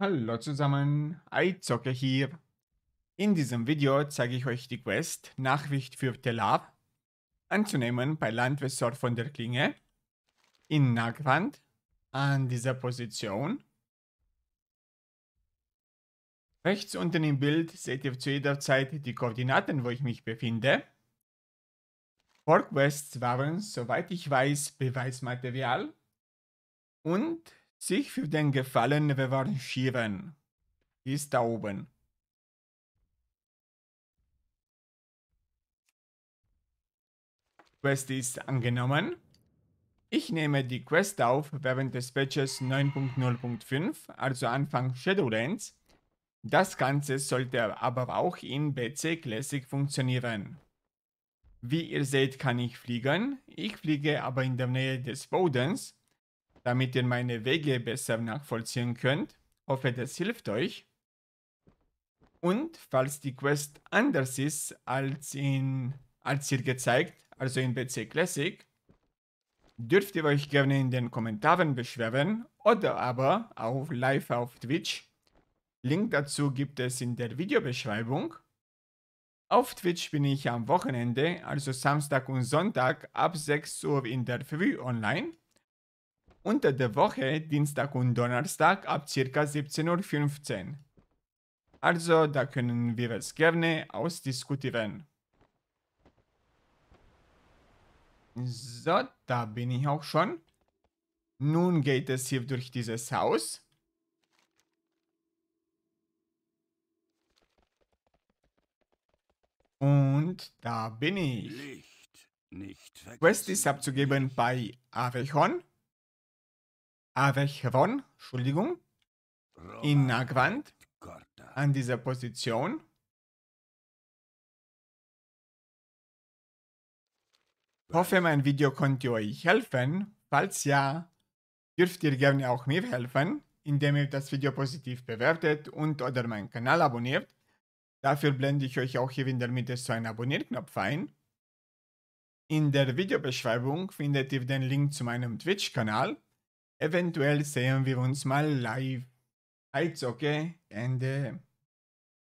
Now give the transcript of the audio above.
Hallo zusammen, iZocke hier. In diesem Video zeige ich euch die Quest Nachricht für Telar anzunehmen bei Landwässer von der Klinge in Nagrand an dieser Position. Rechts unten im Bild seht ihr zu jeder Zeit die Koordinaten, wo ich mich befinde. Vorquests waren, soweit ich weiß, Beweismaterial und sich für den Gefallen revanchieren. Ist da oben. Quest ist angenommen. Ich nehme die Quest auf während des Patches 9.0.5, also Anfang Shadowlands. Das Ganze sollte aber auch in BC Classic funktionieren. Wie ihr seht, kann ich fliegen. Ich fliege aber in der Nähe des Bodens damit ihr meine Wege besser nachvollziehen könnt. Hoffe, das hilft euch. Und falls die Quest anders ist als, in, als hier gezeigt, also in PC Classic, dürft ihr euch gerne in den Kommentaren beschweren oder aber auch live auf Twitch. Link dazu gibt es in der Videobeschreibung. Auf Twitch bin ich am Wochenende, also Samstag und Sonntag ab 6 Uhr in der Früh online unter der Woche, Dienstag und Donnerstag ab ca. 17.15 Uhr. Also, da können wir es gerne ausdiskutieren. So, da bin ich auch schon. Nun geht es hier durch dieses Haus. Und da bin ich. Licht nicht Quest ist abzugeben bei Avechon. Avechron, Entschuldigung, in Nagwand an dieser Position. Ich Hoffe, mein Video konnte euch helfen. Falls ja, dürft ihr gerne auch mir helfen, indem ihr das Video positiv bewertet und oder meinen Kanal abonniert. Dafür blende ich euch auch hier in der Mitte so einen Abonnierknopf ein. In der Videobeschreibung findet ihr den Link zu meinem Twitch-Kanal Eventuell sehen wir uns mal live. Also, okay, Ende.